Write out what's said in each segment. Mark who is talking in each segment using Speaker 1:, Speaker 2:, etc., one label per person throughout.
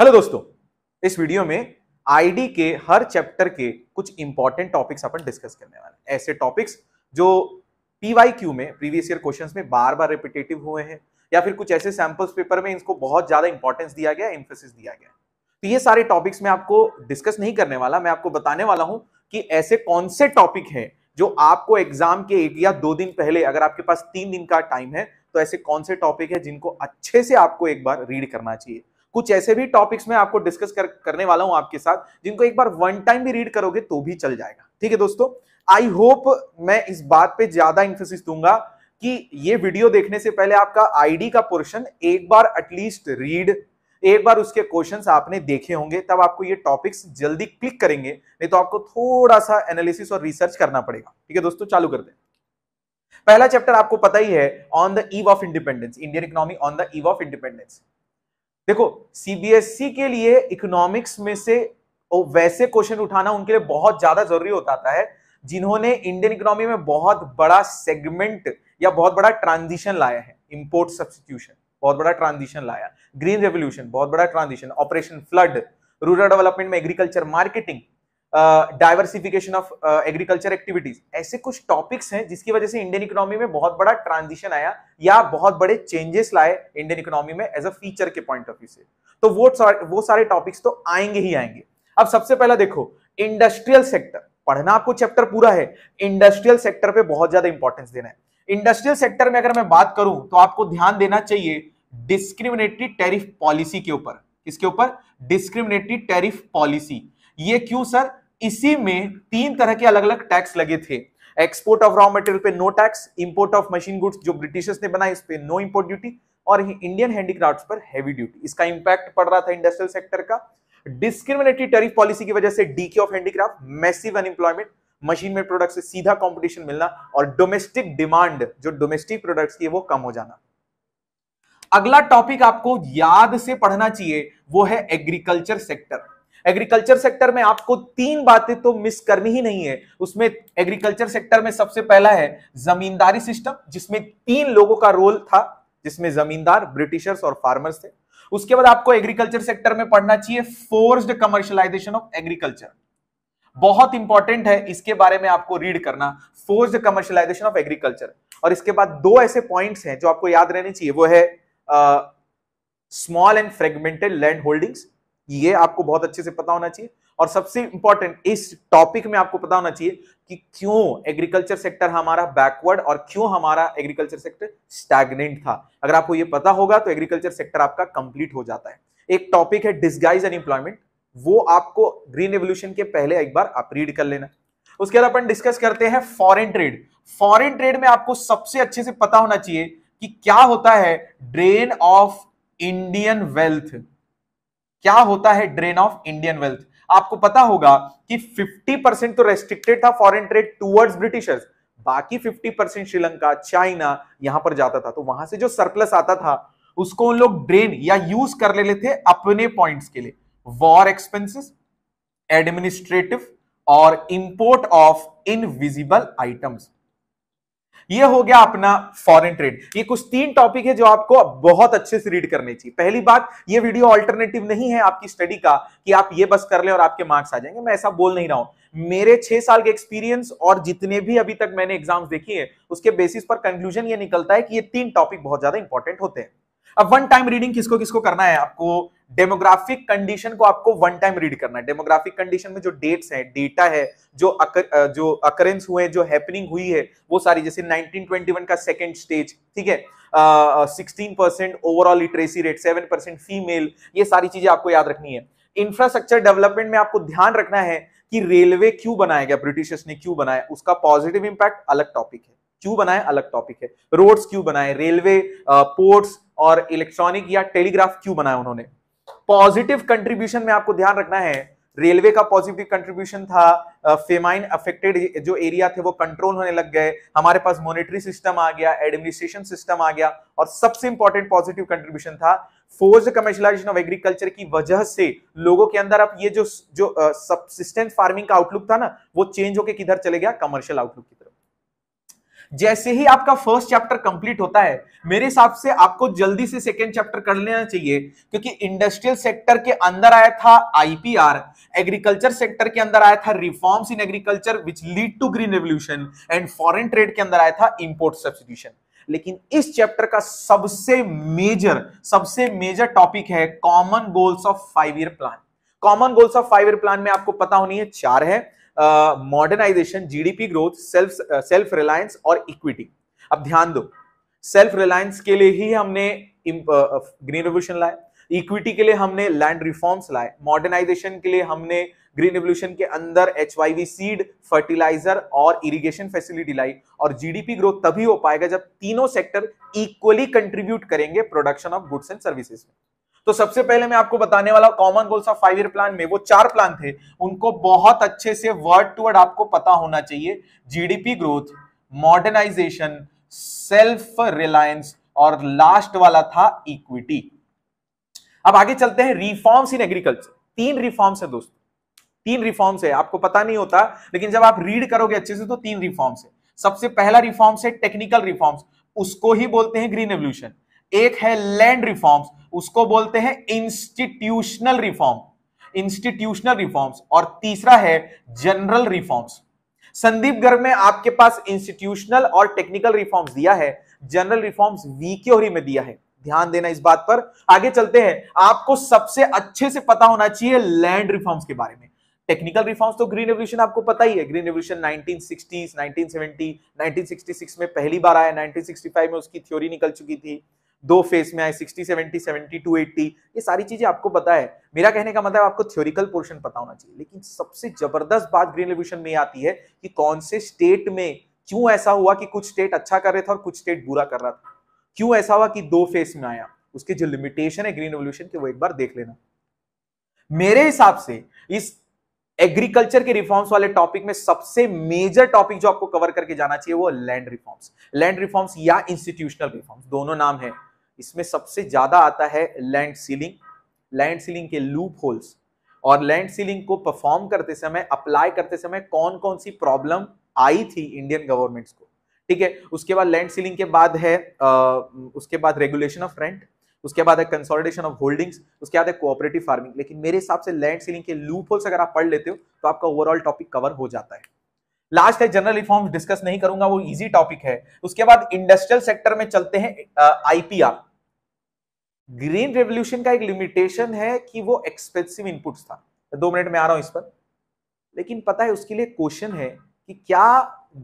Speaker 1: hello दोस्तों इस video में आईडी के हर चैप्टर के कुछ इंपॉर्टेंट टॉपिक्स अपन डिस्कस करने वाले हैं ऐसे टॉपिक्स जो पीवाईक्यू में प्रीवियस ईयर क्वेश्चंस में बार बार रिपीटेटिव हुए हैं या फिर कुछ ऐसे सैंपल्स पेपर में इनको बहुत ज्यादा इंपॉर्टेंस दिया गया इंफोसिस दिया गया तो ये सारे टॉपिक्स में आपको डिस्कस नहीं करने वाला मैं आपको बताने वाला हूँ कि ऐसे कौन से टॉपिक हैं जो आपको एग्जाम के एक या दो दिन पहले अगर आपके पास तीन दिन का टाइम है तो ऐसे कौन से टॉपिक है जिनको अच्छे से आपको एक बार रीड करना चाहिए कुछ ऐसे भी टॉपिक्स में आपको डिस्कस कर, करने वाला हूं आपके साथ जिनको एक बार वन टाइम भी रीड करोगे तो भी चल जाएगा ठीक है दोस्तों आई होप मैं इस बात पे ज्यादा इंफोसिस दूंगा कि ये वीडियो देखने से पहले आपका आईडी का पोर्शन एक बार एटलीस्ट रीड एक बार उसके क्वेश्चंस आपने देखे होंगे तब आपको ये टॉपिक्स जल्दी क्लिक करेंगे नहीं तो आपको थोड़ा सा एनालिसिस और रिसर्च करना पड़ेगा ठीक है दोस्तों चालू करते हैं पहला चैप्टर आपको पता ही है on the eve of independence Indian economy on the eve of independence देखो सीबीएसई e के लिए इकोनॉमिक्स में से वैसे क्वेश्चन उठाना उनके लिए बहुत ज्यादा जरूरी होता है जिन्होंने इंडियन इकोनॉमी में बहुत बड़ा सेगमेंट या बहुत बड़ा ट्रांजिशन लाया है इंपोर्ट सब्सटीट्यूशन बहुत बड़ा ट्रांजिशन लाया ग्रीन रेवोल्यूशन बहुत बड़ा transition operation flood rural development में agriculture marketing diversification of agriculture activities ऐसे कुछ टॉपिक्स हैं जिसकी वजह से इंडियन इकोनॉमी में बहुत बड़ा ट्रांजिशन आया या बहुत बड़े चेंजेस लाए इंडियन इकोनॉमी में एज अ फीचर के पॉइंट ऑफ व्यू से तो वो सारे, वो सारे टॉपिक्स तो आएंगे ही आएंगे अब सबसे पहला देखो इंडस्ट्रियल सेक्टर पढ़ना आपको चैप्टर पूरा है इंडस्ट्रियल सेक्टर पे बहुत ज्यादा इंपॉर्टेंस देना है इंडस्ट्रियल सेक्टर में अगर मैं बात करूं तो आपको ध्यान देना चाहिए डिस्क्रिमिनेटरी टैरिफ पॉलिसी के ऊपर किसके ऊपर डिस्क्रिमिनेटरी टैरिफ पॉलिसी ये क्यों सर इसी में तीन तरह के अलग अलग टैक्स लगे थे एक्सपोर्ट ऑफ रॉ मटेरियल पे no tax import of machine goods जो ब्रिटिशर्स ने बनाए इस पे नो इंपोर्ट ड्यूटी और इंडियन हैंडीक्राफ्ट पर हैवी ड्यूटी इसका इंपैक्ट पड़ रहा था इंडस्ट्रियल सेक्टर का डिस्क्रिमिनेटरी टैरिफ पॉलिसी की वजह से decay of handicraft massive unemployment machine made product से सीधा कंपटीशन मिलना और डोमेस्टिक डिमांड जो डोमेस्टिक प्रोडक्ट्स की है वो कम हो जाना अगला टॉपिक आपको याद से पढ़ना चाहिए वो है एग्रीकल्चर सेक्टर एग्रीकल्चर सेक्टर में आपको तीन बातें तो मिस करनी ही नहीं है उसमें एग्रीकल्चर सेक्टर में सबसे पहला है जमींदारी सिस्टम जिसमें तीन लोगों का रोल था जिसमें जमींदार ब्रिटिशर्स और फार्मर्स थे उसके बाद आपको एग्रीकल्चर सेक्टर में पढ़ना चाहिए फोर्स्ड कमर्शियलाइजेशन ऑफ एग्रीकल्चर बहुत इंपॉर्टेंट है इसके बारे में आपको रीड करना फोर्स्ड कमर्शियलाइजेशन ऑफ एग्रीकल्चर और इसके बाद दो ऐसे पॉइंट्स हैं जो आपको याद रहने चाहिए वो है small and fragmented land holdings ये आपको बहुत अच्छे से पता होना चाहिए और सबसे इंपॉर्टेंट इस टॉपिक में आपको पता होना चाहिए कि क्यों एग्रीकल्चर सेक्टर हमारा बैकवर्ड और क्यों हमारा एग्रीकल्चर सेक्टर स्टैगनेंट था अगर आपको ये पता होगा तो एग्रीकल्चर सेक्टर आपका कंप्लीट हो जाता है एक टॉपिक है डिस्गाइज अनएम्प्लॉयमेंट वो आपको ग्रीन रेवल्यूशन के पहले एक बार आप रीड कर लेना उसके बाद अपन डिस्कस करते हैं फॉरेन ट्रेड फॉरेन ट्रेड में आपको सबसे अच्छे से पता होना चाहिए कि क्या होता है ड्रेन ऑफ इंडियन वेल्थ क्या होता है ड्रेन ऑफ इंडियन वेल्थ आपको पता होगा कि 50 परसेंट तो रेस्ट्रिक्टेड था फॉरेन ट्रेड टूवर्ड्स ब्रिटिशर्स बाकी 50 परसेंट श्रीलंका चाइना यहां पर जाता था तो वहां से जो सरप्लस आता था उसको उन लोग ड्रेन या यूज कर ले लेते अपने पॉइंट्स के लिए वॉर एक्सपेंसेस एडमिनिस्ट्रेटिव और इंपोर्ट ऑफ इनविजिबल आइटम्स ये हो गया अपना फॉरेन ट्रेड ये कुछ तीन टॉपिक है जो आपको बहुत अच्छे से रीड करने चाहिए पहली बात ये वीडियो अल्टरनेटिव नहीं है आपकी स्टडी का कि आप ये बस कर ले और आपके मार्क्स आ जाएंगे मैं ऐसा बोल नहीं रहा हूं मेरे छह साल के एक्सपीरियंस और जितने भी अभी तक मैंने एग्जाम्स देखी है उसके बेसिस पर कंक्लूजन ये निकलता है कि ये तीन टॉपिक बहुत ज्यादा इंपॉर्टेंट होते हैं अब वन टाइम रीडिंग किसको किसको करना है आपको डेमोग्राफिक कंडीशन को आपको वन टाइम रीड करना है डेमोग्राफिक कंडीशन में जो डेट्स हैं डेटा है जो अकर, जो अकरेंस हुए जो हैपनिंग हुई है वो सारी जैसे 1921 का सेकंड स्टेज ठीक है sixteen percent overall literacy rate seven percent female ये सारी चीजें आपको याद रखनी है इंफ्रास्ट्रक्चर डेवलपमेंट में आपको ध्यान रखना है कि रेलवे क्यों बनाया गया ब्रिटिशर्स ने क्यों बनाया उसका पॉजिटिव इंपैक्ट अलग टॉपिक है क्यों बनाए अलग टॉपिक है रोड्स क्यों बनाए रेलवे पोर्ट्स और इलेक्ट्रॉनिक या टेलीग्राफ क्यों बनाया उन्होंने पॉजिटिव कंट्रीब्यूशन में आपको ध्यान रखना है रेलवे का पॉजिटिव कंट्रीब्यूशन था फेमाइन अफेक्टेड जो एरिया थे वो कंट्रोल होने लग गए हमारे पास मॉनिटरी सिस्टम आ गया एडमिनिस्ट्रेशन सिस्टम आ गया और सबसे इंपॉर्टेंट पॉजिटिव कंट्रीब्यूशन था फोर्ज कमर्शलाइजेशन ऑफ एग्रीकल्चर की वजह से लोगों के अंदर अब ये जो जो सबसिस्टेंट फार्मिंग का आउटलुक था ना वो चेंज होकर किधर चले गया कमर्शियल आउटलुक की जैसे ही आपका फर्स्ट चैप्टर कंप्लीट होता है मेरे हिसाब से आपको जल्दी से सेकेंड चैप्टर कर लेना चाहिए क्योंकि इंडस्ट्रियल सेक्टर के अंदर आया था आईपीआर एग्रीकल्चर सेक्टर के अंदर आया था reforms in agriculture which lead to green revolution and foreign trade के अंदर आया था इंपोर्ट सब्सिट्यूशन लेकिन इस चैप्टर का सबसे मेजर सबसे मेजर टॉपिक है common goals of five year plan common goals of five year plan में आपको पता होनी है चार है modernisation GDP growth self self reliance और इक्विटी अब ध्यान दो सेल्फ रिलायंस के लिए ही हमने ग्रीन रेवल्यूशन लाए इक्विटी के लिए हमने लैंड रिफॉर्म्स लाए मॉडर्नाइजेशन के लिए हमने ग्रीन रेवल्यूशन के अंदर एच सीड फर्टिलाइजर और इरिगेशन फैसिलिटी लाई और जीडीपी ग्रोथ तभी हो पाएगा जब तीनों सेक्टर इक्वली कंट्रीब्यूट करेंगे production of goods and services में तो सबसे पहले मैं आपको बताने वाला common goals of five year plan में वो चार प्लान थे उनको बहुत अच्छे से वर्ड टू वर्ड आपको पता होना चाहिए GDP growth modernisation self reliance और लास्ट वाला था इक्विटी अब आगे चलते हैं रिफॉर्म्स इन एग्रीकल्चर तीन रिफॉर्म्स है दोस्तों तीन रिफॉर्म्स है आपको पता नहीं होता लेकिन जब आप रीड करोगे अच्छे से तो तीन रिफॉर्म्स है सबसे पहला रिफॉर्म्स है टेक्निकल रिफॉर्म्स उसको ही बोलते हैं ग्रीन रेवल्यूशन एक है लैंड रिफॉर्म्स उसको बोलते हैं इंस्टीट्यूशनल रिफॉर्म इंस्टीट्यूशनल रिफॉर्म्स और तीसरा है जनरल रिफॉर्म्स संदीप गर्ग में आपके पास इंस्टीट्यूशनल और टेक्निकल रिफॉर्म्स दिया है जनरल रिफॉर्म्स वीक्योरी में दिया है ध्यान देना इस बात पर आगे चलते हैं आपको सबसे अच्छे से पता होना चाहिए लैंड रिफॉर्म्स के बारे में टेक्निकल रिफॉर्म्स तो ग्रीन रेवल्यूशन आपको पता ही है ग्रीन रेवल्यूशन 1960s 1970 1966 में पहली बार आया 1965 में उसकी थ्योरी निकल चुकी थी दो फेज में आए सेवेंटी सेवेंटी टू एट्टी ये सारी चीजें आपको पता है मेरा कहने का मतलब आपको थ्योरिकल पोर्शन पता होना चाहिए लेकिन सबसे जबरदस्त बात ग्रीन रेवल्यूशन में आती है कि कौन से स्टेट में क्यों ऐसा हुआ कि कुछ स्टेट अच्छा कर रहे थे और कुछ स्टेट बुरा कर रहा था क्यों ऐसा हुआ कि दो फेस में आया उसके जो लिमिटेशन है ग्रीन रेवल्यूशन के वो एक बार देख लेना मेरे हिसाब से इस एग्रीकल्चर के रिफॉर्म्स वाले टॉपिक में सबसे मेजर टॉपिक जो आपको कवर करके जाना चाहिए वो लैंड रिफॉर्म्स लैंड रिफॉर्म्स या इंस्टीट्यूशनल रिफॉर्म्स दोनों नाम है इसमें सबसे ज़्यादा आता है लैंड सीलिंग लैंड सीलिंग के लूप होल्स और लैंड सीलिंग को परफॉर्म करते समय अप्लाई करते समय कौन कौन सी प्रॉब्लम आई थी इंडियन गवर्नमेंट्स को ठीक है उसके बाद लैंड सीलिंग के बाद है आ, उसके बाद रेगुलेशन ऑफ रेंट उसके बाद है कंसोलिडेशन ऑफ होल्डिंग्स उसके बाद है कोऑपरेटिव फार्मिंग लेकिन मेरे हिसाब से लैंड सीलिंग के लूप होल्स अगर आप पढ़ लेते हो तो आपका ओवरऑल टॉपिक कवर हो जाता है लास्ट है जनरल रिफॉर्म डिस्कस नहीं करूंगा वो इजी टॉपिक है उसके बाद इंडस्ट्रियल सेक्टर में चलते हैं आईपीआर ग्रीन रेवल्यूशन का एक लिमिटेशन है कि वो एक्सपेंसिव इनपुट्स था दो मिनट में आ रहा हूं इस पर लेकिन पता है उसके लिए क्वेश्चन है कि क्या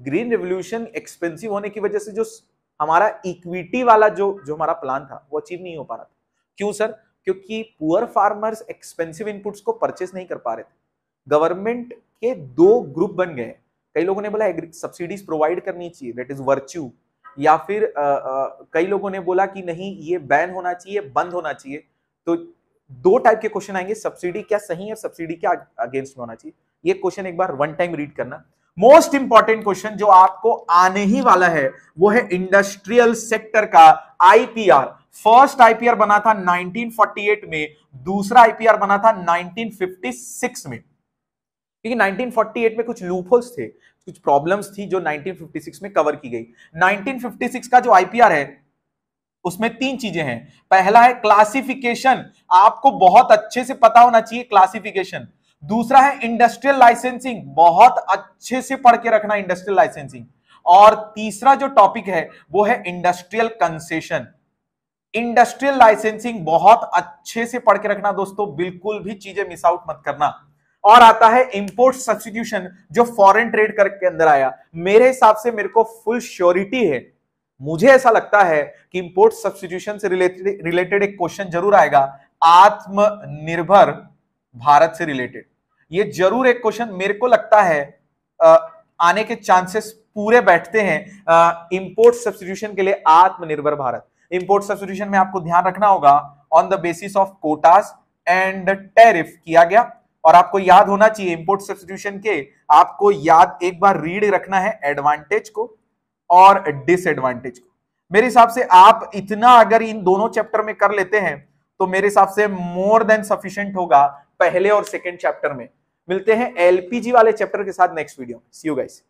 Speaker 1: ग्रीन रेवल्यूशन एक्सपेंसिव होने की वजह से जो हमारा इक्विटी वाला जो जो हमारा प्लान था वो अचीव नहीं हो पा रहा था क्यों सर क्योंकि पुअर फार्मर्स एक्सपेंसिव इनपुट्स को परचेस नहीं कर पा रहे थे गवर्नमेंट के दो ग्रुप बन गए कई लोगों ने बोला सब्सिडीज प्रोवाइड करनी चाहिए दैट इज वर्च्यू या फिर आ, आ, कई लोगों ने बोला कि नहीं ये बैन होना चाहिए बंद होना चाहिए तो दो टाइप के क्वेश्चन आएंगे सब्सिडी क्या सही है सब्सिडी क्या अगेंस्ट में होना चाहिए ये क्वेश्चन एक बार वन टाइम रीड करना मोस्ट इंपॉर्टेंट क्वेश्चन जो आपको आने ही वाला है वो है इंडस्ट्रियल सेक्टर का आईपीआर फर्स्ट आईपीआर बना था 1948 में दूसरा आईपीआर बना था 1956 में क्योंकि 1948 में कुछ लूपहोल्स थे कुछ प्रॉब्लम्स थी जो 1956 में कवर की गई 1956 का जो आईपीआर है उसमें तीन चीजें हैं पहला है क्लासिफिकेशन आपको बहुत अच्छे से पता होना चाहिए क्लासिफिकेशन दूसरा है इंडस्ट्रियल लाइसेंसिंग बहुत अच्छे से पढ़ के रखना इंडस्ट्रियल लाइसेंसिंग और तीसरा जो टॉपिक है वो है इंडस्ट्रियल कंसेशन इंडस्ट्रियल लाइसेंसिंग बहुत अच्छे से पढ़ के रखना दोस्तों बिल्कुल भी चीजें मिस आउट मत करना और आता है इंपोर्ट सब्सटीट्यूशन जो फॉरेन ट्रेड करके अंदर आया मेरे हिसाब से मेरे को फुल श्योरिटी है मुझे ऐसा लगता है कि इंपोर्ट सब्सटीट्यूशन से रिलेटेड रिलेटेड एक क्वेश्चन जरूर आएगा आत्मनिर्भर भारत से रिलेटेड ये जरूर एक क्वेश्चन मेरे को लगता है आने के चांसेस पूरे बैठते हैं इंपोर्ट सब्सटीट्यूशन के लिए आत्मनिर्भर भारत इंपोर्ट सब्सटीट्यूशन में आपको ध्यान रखना होगा on the basis of quotas and tariff किया गया और आपको याद होना चाहिए इंपोर्ट सब्सिट्यूशन के आपको याद एक बार रीड रखना है एडवांटेज को और डिसएडवांटेज को मेरे हिसाब से आप इतना अगर इन दोनों चैप्टर में कर लेते हैं तो मेरे हिसाब से मोर देन सफिशियंट होगा पहले और सेकेंड चैप्टर में मिलते हैं एलपीजी वाले चैप्टर के साथ next video see you guys